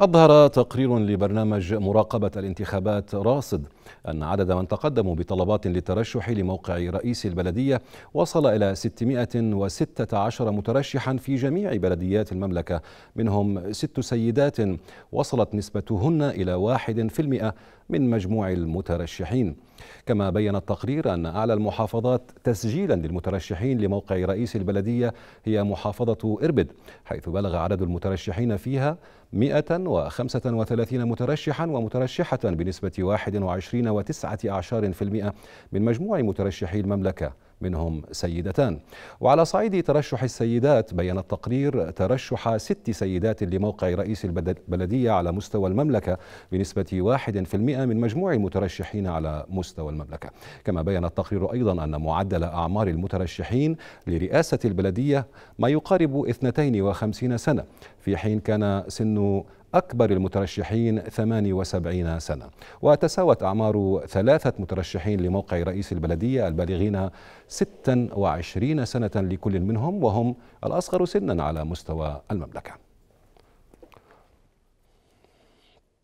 أظهر تقرير لبرنامج مراقبة الانتخابات راصد أن عدد من تقدموا بطلبات للترشح لموقع رئيس البلدية وصل إلى 616 مترشحا في جميع بلديات المملكة منهم ست سيدات وصلت نسبتهن إلى 1% من مجموع المترشحين كما بين التقرير أن أعلى المحافظات تسجيلا للمترشحين لموقع رئيس البلدية هي محافظة إربد حيث بلغ عدد المترشحين فيها 135 مترشحا ومترشحة بنسبة 21 29.9 من مجموع مترشحي المملكة منهم سيدتان وعلى صعيد ترشح السيدات بين التقرير ترشح ست سيدات لموقع رئيس البلدية على مستوى المملكة بنسبة 1% من مجموع المترشحين على مستوى المملكة كما بين التقرير أيضا أن معدل أعمار المترشحين لرئاسة البلدية ما يقارب 52 سنة في حين كان سن أكبر المترشحين 78 سنة وتساوت أعمار ثلاثة مترشحين لموقع رئيس البلدية البالغين 26 سنة لكل منهم وهم الأصغر سنا على مستوى المملكة